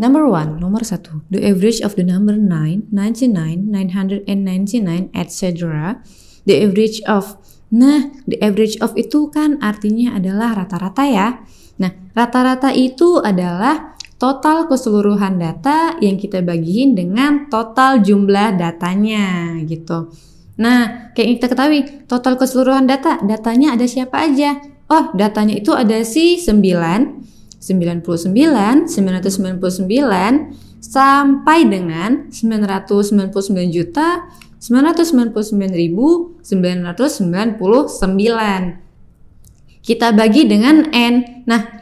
Number one, nomor satu. The average of the number 9, 99, 999, etc. The average of Nah, the average of itu kan artinya adalah rata-rata ya. Nah, rata-rata itu adalah total keseluruhan data yang kita bagiin dengan total jumlah datanya gitu. Nah, kayak kita ketahui, total keseluruhan data, datanya ada siapa aja? Oh, datanya itu ada si 9, 99, 999 sampai dengan 999 juta 999.999. Kita bagi dengan n. Nah,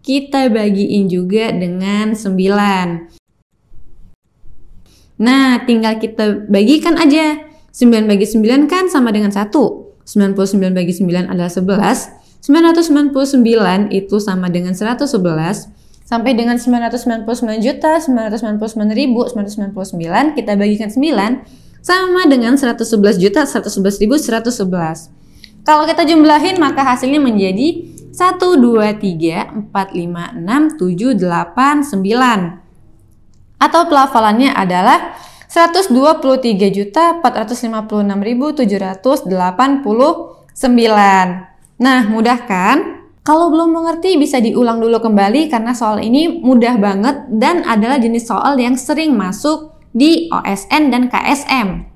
kita bagiin juga dengan 9. Nah, tinggal kita bagikan aja. 9 bagi 9 kan sama dengan 1. 99 bagi 9 adalah 11. 999 itu sama dengan 111. Sampai dengan 999 juta 999 ribu 999 kita bagikan 9 sama dengan 111 juta 111 ribu 111. Kalau kita jumlahin maka hasilnya menjadi 1, 2, 3, 4, 5, 6, 7, 8, 9. Atau pelafalannya adalah 123.456.789. Nah, mudah kan? Kalau belum mengerti bisa diulang dulu kembali karena soal ini mudah banget dan adalah jenis soal yang sering masuk di OSN dan KSM.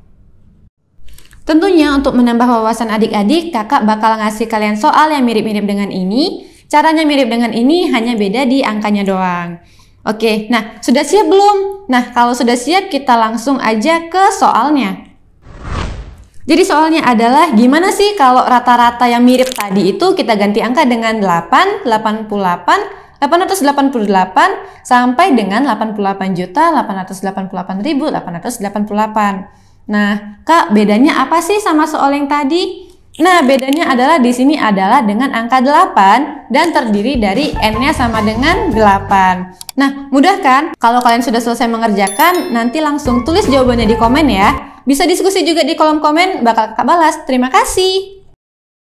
Tentunya untuk menambah wawasan adik-adik, kakak bakal ngasih kalian soal yang mirip-mirip dengan ini. Caranya mirip dengan ini, hanya beda di angkanya doang. Oke, nah sudah siap belum? Nah, kalau sudah siap kita langsung aja ke soalnya. Jadi soalnya adalah gimana sih kalau rata-rata yang mirip tadi itu kita ganti angka dengan 8, 88, 888 sampai dengan 88 juta 888.888. Nah, Kak, bedanya apa sih sama soal yang tadi? Nah, bedanya adalah di sini adalah dengan angka 8 dan terdiri dari N-nya sama dengan 8. Nah, mudah kan? Kalau kalian sudah selesai mengerjakan, nanti langsung tulis jawabannya di komen ya. Bisa diskusi juga di kolom komen, bakal kakak balas. Terima kasih.